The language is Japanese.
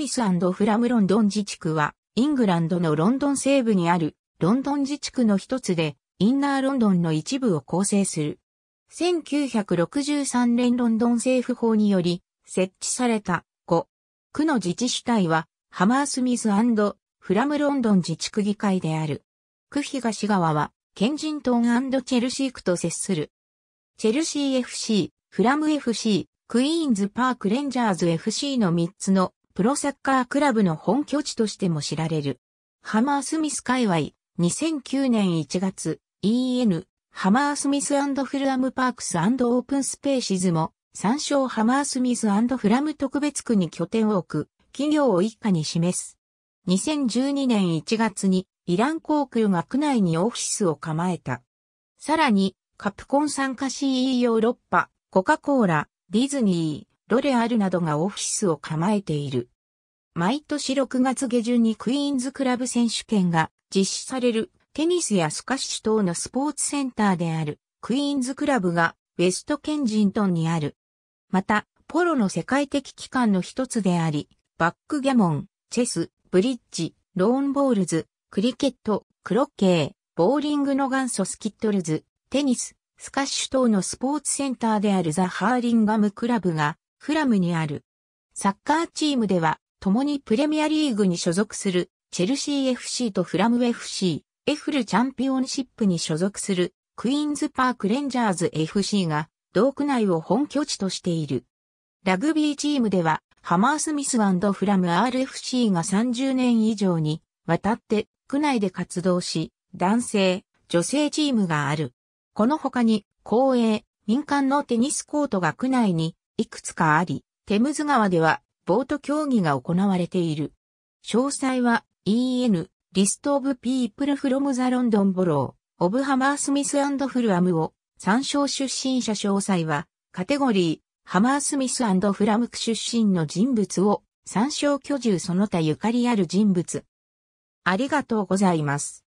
ミスフラムロンドン自治区は、イングランドのロンドン西部にある、ロンドン自治区の一つで、インナーロンドンの一部を構成する。1963年ロンドン政府法により、設置された5、区の自治主体は、ハマースミスフラムロンドン自治区議会である。区東側は、ケンジントンチェルシー区と接する。チェルシー FC、フラム FC、クイーンズパークレンジャーズ FC の3つのプロサッカークラブの本拠地としても知られる。ハマースミス界隈、2009年1月、EN、ハマースミスフルアムパークスオープンスペーシズも、参照ハマースミスフラム特別区に拠点を置く、企業を一家に示す。2012年1月に、イラン航空が区内にオフィスを構えた。さらに、カプコン参加 CE ヨーロッパ、コカ・コーラ、ディズニー、ロレアルなどがオフィスを構えている。毎年6月下旬にクイーンズクラブ選手権が実施されるテニスやスカッシュ等のスポーツセンターであるクイーンズクラブがウェストケンジントンにある。また、ポロの世界的機関の一つであり、バックギャモン、チェス、ブリッジ、ローンボールズ、クリケット、クロッケー、ボーリングの元祖スキットルズ、テニス、スカッシュ等のスポーツセンターであるザ・ハーリンガムクラブがフラムにある。サッカーチームでは、共にプレミアリーグに所属する、チェルシー FC とフラム FC、エフルチャンピオンシップに所属する、クイーンズパークレンジャーズ FC が、同区内を本拠地としている。ラグビーチームでは、ハマースミスフラム RFC が30年以上にわたって区内で活動し、男性、女性チームがある。この他に、公営、民間のテニスコートが区内にいくつかあり、テムズ川ではボート競技が行われている。詳細は EN リストオブピープルフロムザロンドンボロー、オブハマースミスフルアムを参照出身者詳細はカテゴリーハマースミスフラムク出身の人物を参照居住その他ゆかりある人物。ありがとうございます。